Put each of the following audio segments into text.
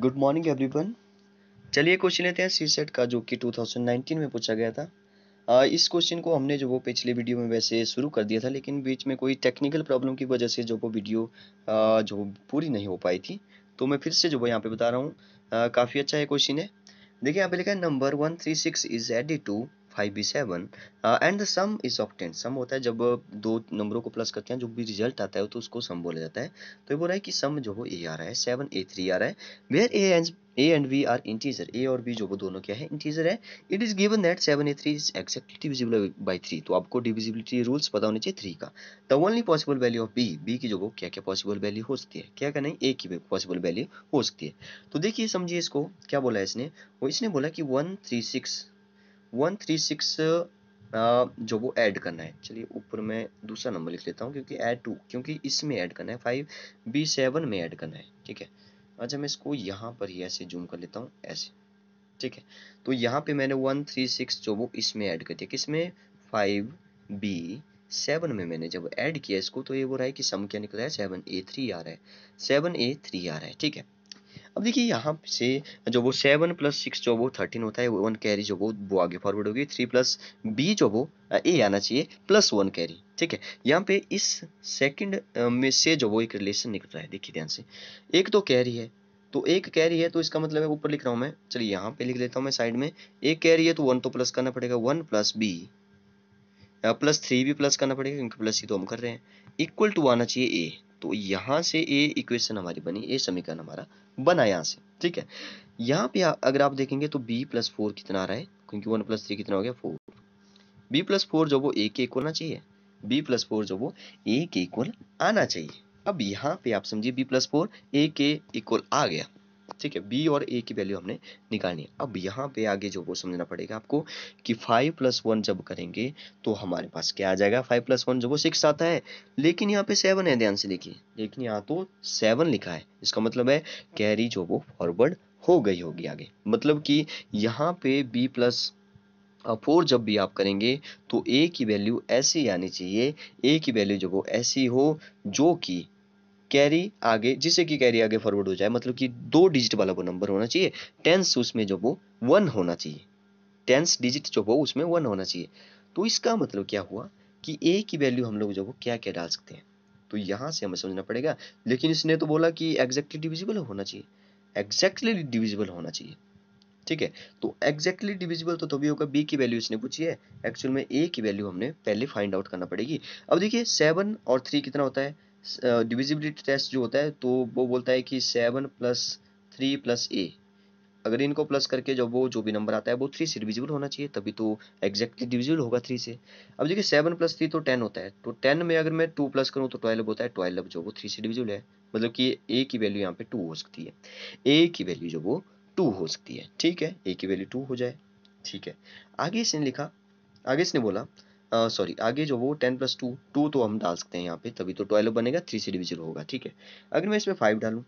good morning everyone चलिए question लेते हैं सी सेट का जो कि 2019 में पूछा गया था आ, इस क्वेश्चन को हमने जो वो पिछले वीडियो में वैसे शुरू कर दिया था लेकिन बीच में कोई टेक्निकल प्रॉब्लम की वजह से जो वो वीडियो आ, जो पूरी नहीं हो पाई थी तो मैं फिर से जो वो यहाँ पे बता रहा हूँ काफ़ी अच्छा है क्वेश्चन है देखिए यहाँ पे लिखा है number one three six is added to five B seven and the sum is obtained sum होता है जब दो नंबरों को प्लस करते हैं जो भी रिजल्ट आता है तो उसको सम बोला जाता है तो ये बोल रहा है कि सम जो हो ए आ रहा है सेवन ए थ्री आ रहा है where A and A and B are integer A और बी जो वो दोनों क्या है इंटीजर है it is given that seven A three is exactly divisible by three तो आपको डिविजिबिलिटी रूल्स पता होने चाहिए थ्री का the only possible value of B B की जो वो क्या क्या पॉसिबल वैल्यू हो सकती है क्या क्या नहीं ए की पॉसिबल वैल्यू हो सकती है तो देखिए समझिए इसको क्या बोला है इसने वो इसने बोला कि one three six one three six जो वो ऐड करना है चलिए ऊपर मैं दूसरा नंबर लिख लेता हूँ क्योंकि ऐड टू क्योंकि इसमें ऐड करना है फाइव बी सेवन में ऐड करना है ठीक है अच्छा मैं इसको यहाँ पर ही ऐसे जूम कर लेता हूँ ऐसे ठीक है तो यहाँ पे मैंने वन थ्री सिक्स जो वो इसमें ऐड कर दिया किसमें फाइव बी सेवन में मैंने जब ऐड किया इसको तो ये बोल रहा है कि सम क्या निकला है सेवन ए थ्री आ रहा है सेवन ए थ्री आ रहा है ठीक है अब देखिए यहाँ से जो वो सेवन प्लस सिक्स जो वो थर्टीन होता है वन कैरी जो वो वो आगे फॉरवर्ड होगी थ्री प्लस बी जो वो ए आना चाहिए प्लस वन कैरी ठीक है यहाँ पे इस सेकंड में से जो वो एक रिलेशन निकल रहा है देखिए ध्यान से एक तो कैरी है तो एक कैरी है तो इसका मतलब है ऊपर लिख रहा हूँ मैं चलिए यहाँ पे लिख लेता हूँ मैं साइड में एक कैरी है तो वन तो प्लस करना पड़ेगा one plus B plus three भी प्लस करना पड़ेगा क्योंकि प्लस ही तो हम कर रहे हैं इक्वल टू आना चाहिए ए तो यहाँ से ये इक्वेशन हमारी बनी ये समीकरण हमारा बना यहाँ से ठीक है यहाँ पे अगर आप देखेंगे तो बी प्लस फोर कितना आ रहा है क्योंकि वन प्लस थ्री कितना हो गया फोर बी प्लस फोर जो वो ए के इक्वल आना चाहिए बी प्लस फोर जो वो ए के इक्वल आना चाहिए अब यहाँ पे आप समझिए बी प्लस फोर ए के इक्वल आ गया ठीक है बी और ए की वैल्यू हमने निकालनी है अब यहाँ पे आगे जो वो समझना पड़ेगा आपको कि फाइव प्लस वन जब करेंगे तो हमारे पास क्या आ जाएगा फाइव प्लस वन जब वो सिक्स आता है लेकिन यहाँ पे सेवन है ध्यान से देखिए लेकिन यहाँ तो सेवन लिखा है इसका मतलब है कैरी जो वो फॉरवर्ड हो गई होगी आगे मतलब कि यहाँ पे बी प्लस फोर जब भी आप करेंगे तो ए की वैल्यू ऐसी आनी चाहिए ए की वैल्यू जो वो ऐसी हो जो कि कैरी आगे जिससे कि कैरी आगे फॉरवर्ड हो जाए मतलब कि दो डिजिट वाला वो नंबर होना चाहिए टेंस उसमें जो वो वन होना चाहिए टेंस डिजिट जो वो उसमें वन होना चाहिए तो इसका मतलब क्या हुआ कि ए की वैल्यू हम लोग जो वो क्या क्या डाल सकते हैं तो यहाँ से हमें समझना पड़ेगा लेकिन इसने तो बोला कि एग्जैक्टली डिविजिबल होना चाहिए एग्जैक्टली डिविजिबल होना चाहिए ठीक है तो एग्जैक्टली डिविजिबल तो तभी होगा बी की वैल्यू इसने पूछी है एक्चुअल में ए की वैल्यू हमने पहले फाइंड आउट करना पड़ेगी अब देखिए सेवन और थ्री कितना होता है डिविजिबिलिटी टेस्ट जो होता है तो वो बोलता है कि seven plus three plus A अगर इनको प्लस करके जब वो जो भी नंबर आता है वो थ्री से डिविजिबल होना चाहिए तभी तो एक्जैक्टली डिविजिबल होगा थ्री से अब देखिए सेवन प्लस थ्री तो टेन होता है तो टेन में अगर मैं टू प्लस करूँ तो ट्वेल्व होता है ट्वेल्व जो वो थ्री से डिविजिबल है मतलब कि ए की वैल्यू यहाँ पे टू हो सकती है ए की वैल्यू जो वो टू हो सकती है ठीक है ए की वैल्यू टू हो जाए ठीक है आगे इसने लिखा आगे इसने बोला सॉरी आगे जो वो टेन प्लस टू टू तो हम डाल सकते हैं यहाँ पे तभी तो ट्वेल्व बनेगा थ्री से डिविजिबल होगा ठीक है अगर मैं इसमें फाइव डालूँ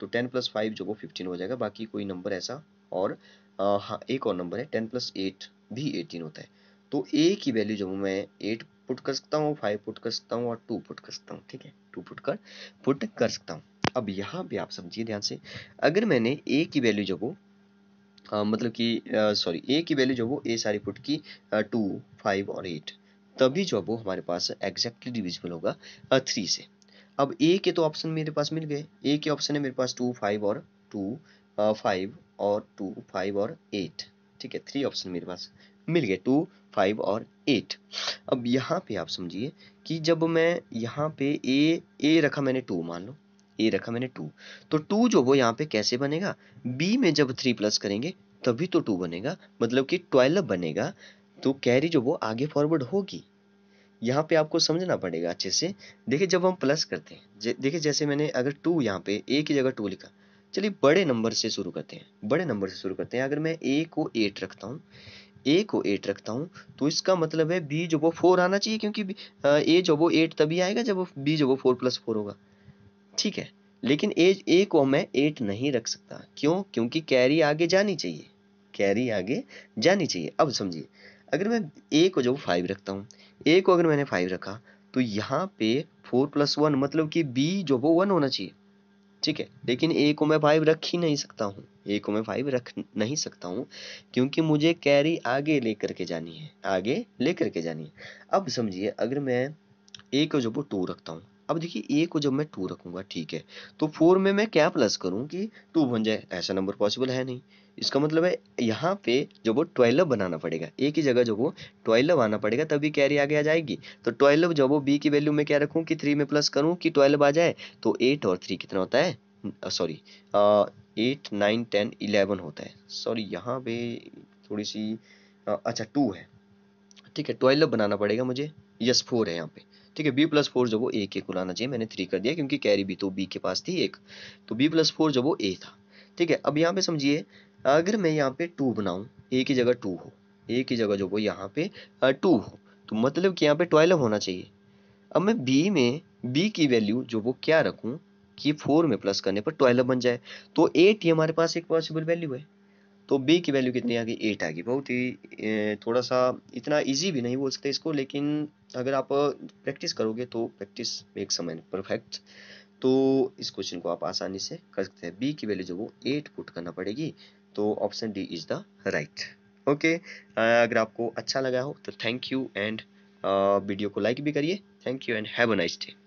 तो टेन प्लस फाइव जो वो फिफ्टीन हो जाएगा बाकी कोई नंबर ऐसा और हाँ एक और नंबर है टेन प्लस एट भी एटीन होता है तो ए की वैल्यू जो मैं एट पुट कर सकता हूँ फाइव पुट कर सकता हूँ और टू पुट कर सकता हूँ ठीक है टू पुट कर पुट कर सकता हूँ अब यहाँ भी आप समझिए ध्यान से अगर मैंने ए की वैल्यू जो वो मतलब कि सॉरी ए की वैल्यू जो वो ए सारी पुट की टू फाइव और एट तभी जो वो हमारे पास एग्जैक्टली डिविजिबल होगा थ्री से अब ए के तो ऑप्शन मेरे पास मिल गए ए के ऑप्शन है मेरे पास टू फाइव और टू फाइव और टू फाइव और एट ठीक है थ्री ऑप्शन मेरे पास मिल गए टू फाइव और एट अब यहाँ पे आप समझिए कि जब मैं यहाँ पे ए ए रखा मैंने टू मान लो ए रखा मैंने टू तो टू जो वो यहाँ पे कैसे बनेगा बी में जब थ्री प्लस करेंगे तभी तो टू बनेगा मतलब कि ट्वेल्व बनेगा तो कैरी जो वो आगे फॉरवर्ड होगी यहाँ पे आपको समझना पड़ेगा अच्छे से देखिए जब हम प्लस करते हैं देखिए जैसे मैंने अगर टू यहाँ पे ए की जगह टू लिखा चलिए बड़े नंबर से शुरू करते हैं बड़े नंबर से शुरू करते हैं अगर मैं ए को एट रखता हूँ ए को एट रखता हूँ तो इसका मतलब है बी जो वो फोर आना चाहिए क्योंकि ए जो वो एट तभी आएगा जब बी जो वो फोर प्लस फोर होगा ठीक है लेकिन ए ए को मैं एट नहीं रख सकता क्यों क्योंकि कैरी आगे जानी चाहिए कैरी आगे जानी चाहिए अब समझिए अगर मैं ए को जब फाइव रखता हूँ ए को अगर मैंने फाइव रखा तो यहाँ पे फोर प्लस वन मतलब कि बी जो वो वन होना चाहिए ठीक है लेकिन ए को मैं फाइव रख ही नहीं सकता हूँ ए को मैं फाइव रख नहीं सकता हूँ क्योंकि मुझे कैरी आगे लेकर के जानी है आगे लेकर के जानी है अब समझिए अगर मैं ए को जो वो टू रखता हूँ अब देखिए ए को जब मैं टू रखूंगा ठीक है तो फोर में मैं क्या प्लस करूँ कि टू बन जाए ऐसा नंबर पॉसिबल है नहीं इसका मतलब है यहाँ पे जो वो ट्वेल्व बनाना पड़ेगा ए की जगह जो वो ट्वेल्व आना पड़ेगा तभी कैरी आगे आ जाएगी तो ट्वेल्व जब वो बी की वैल्यू में क्या रखूँ कि थ्री में प्लस करूँ कि ट्वेल्व आ जाए तो एट और थ्री कितना होता है sorry eight nine ten eleven होता है सॉरी यहाँ पे थोड़ी सी आ, अच्छा टू है ठीक है ट्वेल्व बनाना पड़ेगा मुझे यस फोर है यहाँ पे ठीक है बी प्लस फोर जो वो ए के कुल आना चाहिए मैंने थ्री कर दिया क्योंकि कैरी भी तो बी के पास थी एक तो बी प्लस फोर जो वो ए था ठीक है अब यहाँ पे समझिए अगर मैं यहाँ पे टू बनाऊँ ए की जगह टू हो ए की जगह जो वो यहाँ पे टू हो तो मतलब कि यहाँ पे ट्वेल्व होना चाहिए अब मैं बी में बी की वैल्यू जो वो क्या रखूँ कि फोर में प्लस करने पर ट्वेल्व बन जाए तो एट ही हमारे पास एक पॉसिबल वैल्यू है तो बी की वैल्यू कितनी आ गई एट आ गई बहुत ही थोड़ा सा इतना इजी भी नहीं बोल सकते इसको लेकिन अगर आप प्रैक्टिस करोगे तो प्रैक्टिस मेक समय परफेक्ट तो इस क्वेश्चन को आप आसानी से कर सकते हैं बी की वैल्यू जो वो एट पुट करना पड़ेगी तो option D is the right okay अगर आपको अच्छा लगा हो तो थैंक यू एंड वीडियो को लाइक भी करिए thank you and have a nice day